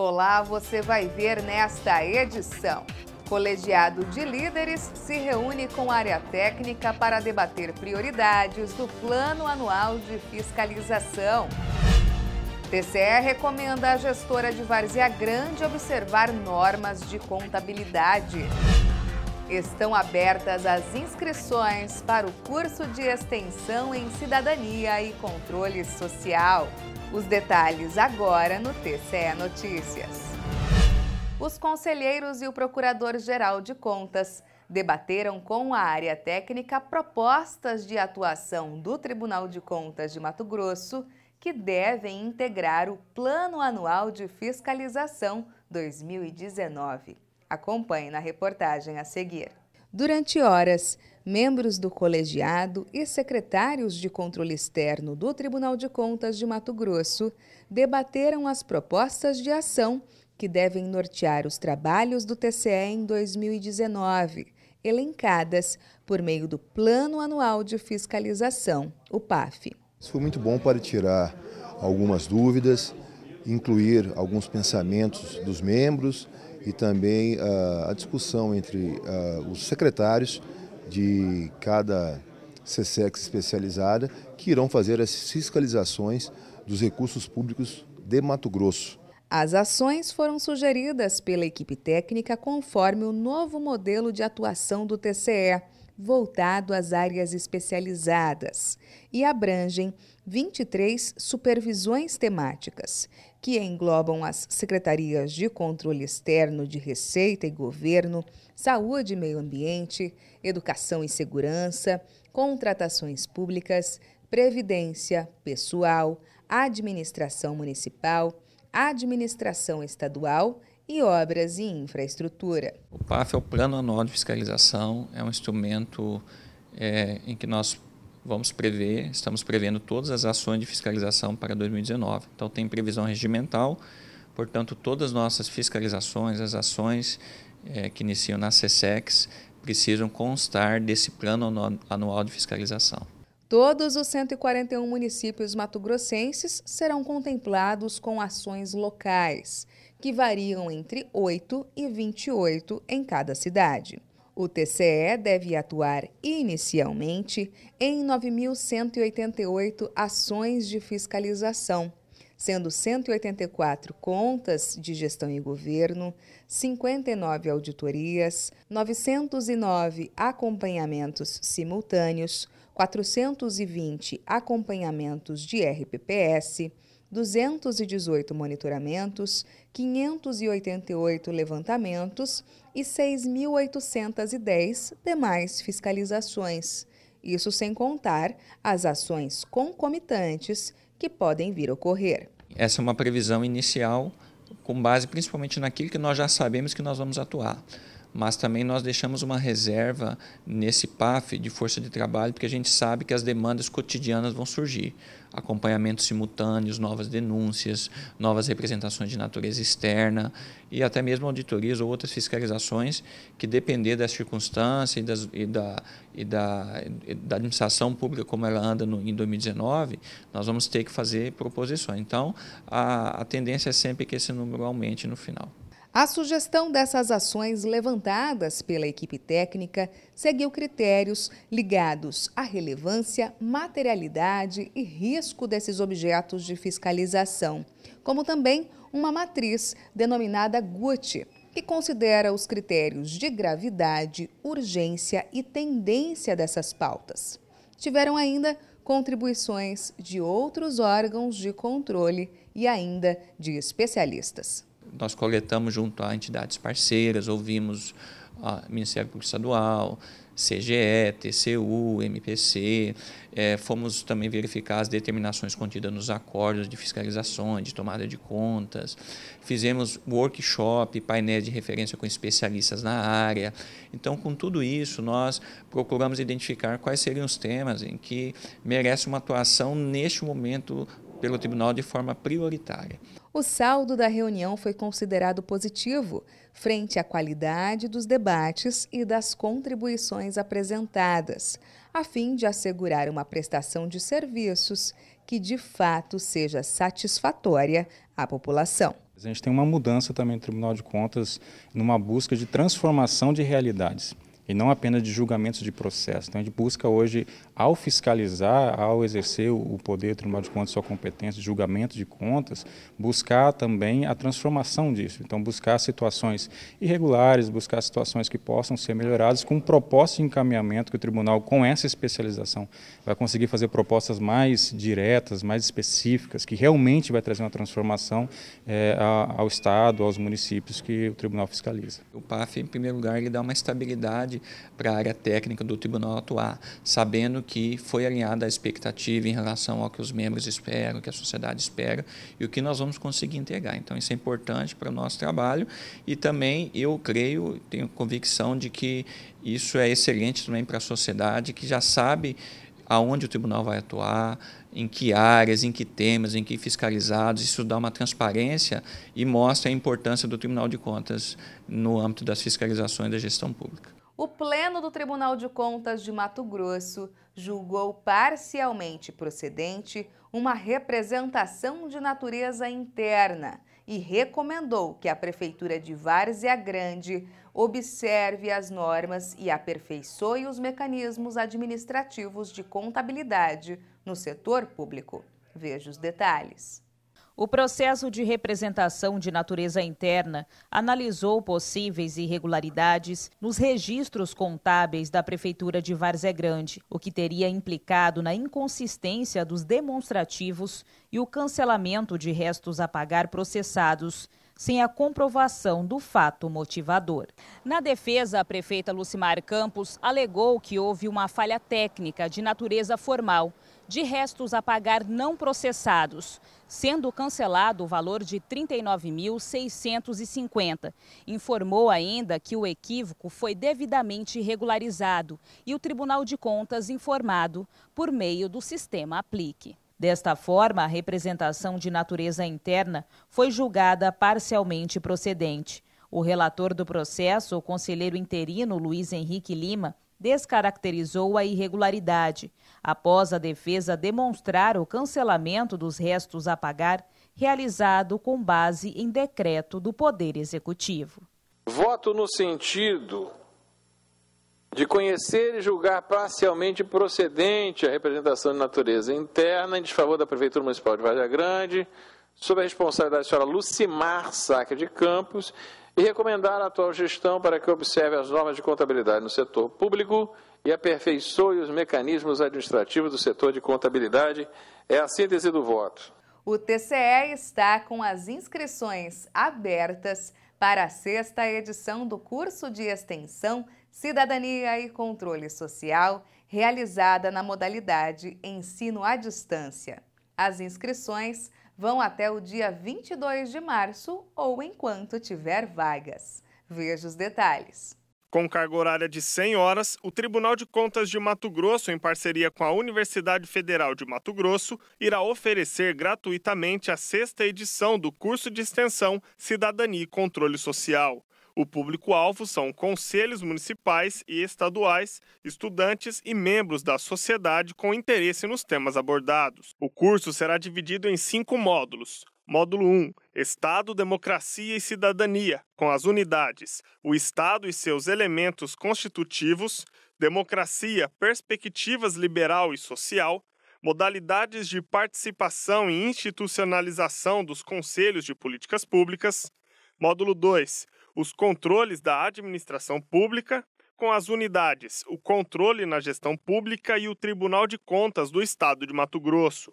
Olá, você vai ver nesta edição. Colegiado de Líderes se reúne com área técnica para debater prioridades do Plano Anual de Fiscalização. TCE recomenda à gestora de Várzea Grande observar normas de contabilidade. Estão abertas as inscrições para o curso de extensão em cidadania e controle social. Os detalhes agora no TCE Notícias. Os conselheiros e o Procurador-Geral de Contas debateram com a área técnica propostas de atuação do Tribunal de Contas de Mato Grosso que devem integrar o Plano Anual de Fiscalização 2019. Acompanhe na reportagem a seguir. Durante horas, membros do colegiado e secretários de controle externo do Tribunal de Contas de Mato Grosso debateram as propostas de ação que devem nortear os trabalhos do TCE em 2019, elencadas por meio do Plano Anual de Fiscalização, o PAF. Isso foi muito bom para tirar algumas dúvidas, incluir alguns pensamentos dos membros e também uh, a discussão entre uh, os secretários de cada SESEX especializada que irão fazer as fiscalizações dos recursos públicos de Mato Grosso. As ações foram sugeridas pela equipe técnica conforme o novo modelo de atuação do TCE, voltado às áreas especializadas, e abrangem 23 supervisões temáticas, que englobam as secretarias de controle externo de Receita e Governo, Saúde e Meio Ambiente, educação e segurança, contratações públicas, previdência, pessoal, administração municipal, administração estadual e obras e infraestrutura. O PAF é o Plano Anual de Fiscalização, é um instrumento é, em que nós vamos prever, estamos prevendo todas as ações de fiscalização para 2019. Então tem previsão regimental, portanto todas as nossas fiscalizações, as ações é, que iniciam na SESEX, precisam constar desse plano anual de fiscalização. Todos os 141 municípios matogrossenses serão contemplados com ações locais, que variam entre 8 e 28 em cada cidade. O TCE deve atuar inicialmente em 9.188 ações de fiscalização, sendo 184 contas de gestão e governo, 59 auditorias, 909 acompanhamentos simultâneos, 420 acompanhamentos de RPPS, 218 monitoramentos, 588 levantamentos e 6.810 demais fiscalizações. Isso sem contar as ações concomitantes que podem vir a ocorrer. Essa é uma previsão inicial com base principalmente naquilo que nós já sabemos que nós vamos atuar mas também nós deixamos uma reserva nesse PAF de força de trabalho, porque a gente sabe que as demandas cotidianas vão surgir. Acompanhamentos simultâneos, novas denúncias, novas representações de natureza externa e até mesmo auditorias ou outras fiscalizações que depender da circunstância e, das, e da, e da, e da administração pública como ela anda no, em 2019, nós vamos ter que fazer proposições. Então, a, a tendência é sempre que esse número aumente no final. A sugestão dessas ações levantadas pela equipe técnica seguiu critérios ligados à relevância, materialidade e risco desses objetos de fiscalização, como também uma matriz denominada GUT, que considera os critérios de gravidade, urgência e tendência dessas pautas. Tiveram ainda contribuições de outros órgãos de controle e ainda de especialistas nós coletamos junto a entidades parceiras, ouvimos a Ministério Público Estadual, CGE, TCU, MPC, é, eh, fomos também verificar as determinações contidas nos acordos de fiscalizações, de tomada de contas, fizemos workshop, painéis de referência com especialistas na área. Então, com tudo isso, nós procuramos identificar quais seriam os temas em que merece uma atuação neste momento pelo tribunal de forma prioritária. O saldo da reunião foi considerado positivo, frente à qualidade dos debates e das contribuições apresentadas, a fim de assegurar uma prestação de serviços que de fato seja satisfatória à população. A gente tem uma mudança também no Tribunal de Contas, numa busca de transformação de realidades e não apenas de julgamentos de processo. Então, a gente busca hoje, ao fiscalizar, ao exercer o poder do Tribunal de Contas, sua competência de julgamento de contas, buscar também a transformação disso. Então, buscar situações irregulares, buscar situações que possam ser melhoradas com um propósito de encaminhamento que o tribunal, com essa especialização, vai conseguir fazer propostas mais diretas, mais específicas, que realmente vai trazer uma transformação é, ao Estado, aos municípios que o tribunal fiscaliza. O PAF, em primeiro lugar, ele dá uma estabilidade para a área técnica do tribunal atuar, sabendo que foi alinhada a expectativa em relação ao que os membros esperam, que a sociedade espera e o que nós vamos conseguir entregar. Então, isso é importante para o nosso trabalho e também eu creio, tenho convicção de que isso é excelente também para a sociedade que já sabe aonde o tribunal vai atuar, em que áreas, em que temas, em que fiscalizados. Isso dá uma transparência e mostra a importância do Tribunal de Contas no âmbito das fiscalizações da gestão pública o Pleno do Tribunal de Contas de Mato Grosso julgou parcialmente procedente uma representação de natureza interna e recomendou que a Prefeitura de Várzea Grande observe as normas e aperfeiçoe os mecanismos administrativos de contabilidade no setor público. Veja os detalhes. O processo de representação de natureza interna analisou possíveis irregularidades nos registros contábeis da Prefeitura de Varzé Grande, o que teria implicado na inconsistência dos demonstrativos e o cancelamento de restos a pagar processados. Sem a comprovação do fato motivador. Na defesa, a prefeita Lucimar Campos alegou que houve uma falha técnica de natureza formal, de restos a pagar não processados, sendo cancelado o valor de 39.650. Informou ainda que o equívoco foi devidamente regularizado e o Tribunal de Contas informado por meio do sistema Aplique. Desta forma, a representação de natureza interna foi julgada parcialmente procedente. O relator do processo, o conselheiro interino Luiz Henrique Lima, descaracterizou a irregularidade, após a defesa demonstrar o cancelamento dos restos a pagar realizado com base em decreto do Poder Executivo. Voto no sentido de conhecer e julgar parcialmente procedente a representação de natureza interna em desfavor da Prefeitura Municipal de Vargas Grande, sob a responsabilidade da senhora Lucimar Sacre de Campos, e recomendar à atual gestão para que observe as normas de contabilidade no setor público e aperfeiçoe os mecanismos administrativos do setor de contabilidade. É a síntese do voto. O TCE está com as inscrições abertas para a sexta edição do curso de extensão Cidadania e Controle Social, realizada na modalidade Ensino à Distância. As inscrições vão até o dia 22 de março ou enquanto tiver vagas. Veja os detalhes. Com carga horária de 100 horas, o Tribunal de Contas de Mato Grosso, em parceria com a Universidade Federal de Mato Grosso, irá oferecer gratuitamente a sexta edição do curso de extensão Cidadania e Controle Social. O público-alvo são conselhos municipais e estaduais, estudantes e membros da sociedade com interesse nos temas abordados. O curso será dividido em cinco módulos. Módulo 1: Estado, Democracia e Cidadania, com as unidades: o Estado e seus elementos constitutivos, democracia, perspectivas liberal e social, modalidades de participação e institucionalização dos conselhos de políticas públicas. Módulo 2: os controles da administração pública, com as unidades: o controle na gestão pública e o Tribunal de Contas do Estado de Mato Grosso.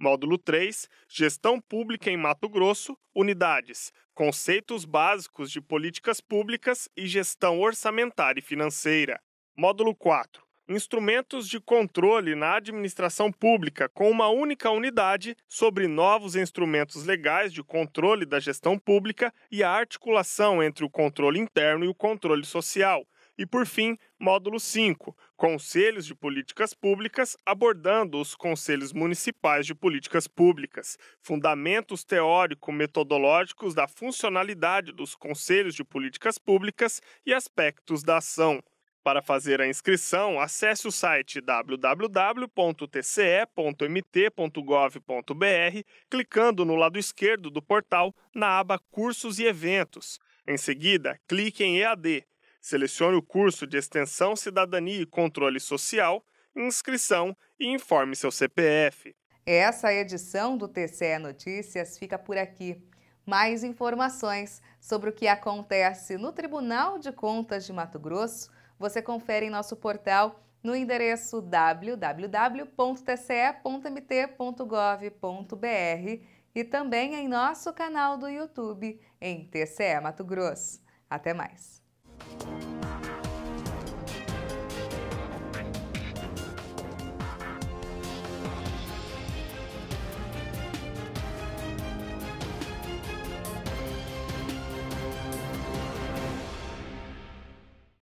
Módulo 3, Gestão Pública em Mato Grosso, Unidades, Conceitos Básicos de Políticas Públicas e Gestão Orçamentária e Financeira. Módulo 4, Instrumentos de Controle na Administração Pública, com uma única unidade sobre novos instrumentos legais de controle da gestão pública e a articulação entre o controle interno e o controle social e, por fim, módulo 5, Conselhos de Políticas Públicas, abordando os Conselhos Municipais de Políticas Públicas, fundamentos teórico-metodológicos da funcionalidade dos Conselhos de Políticas Públicas e aspectos da ação. Para fazer a inscrição, acesse o site www.tce.mt.gov.br, clicando no lado esquerdo do portal na aba Cursos e Eventos. Em seguida, clique em EAD Selecione o curso de Extensão, Cidadania e Controle Social, inscrição e informe seu CPF. Essa edição do TCE Notícias fica por aqui. Mais informações sobre o que acontece no Tribunal de Contas de Mato Grosso, você confere em nosso portal no endereço www.tce.mt.gov.br e também em nosso canal do YouTube em TCE Mato Grosso. Até mais! Thank you.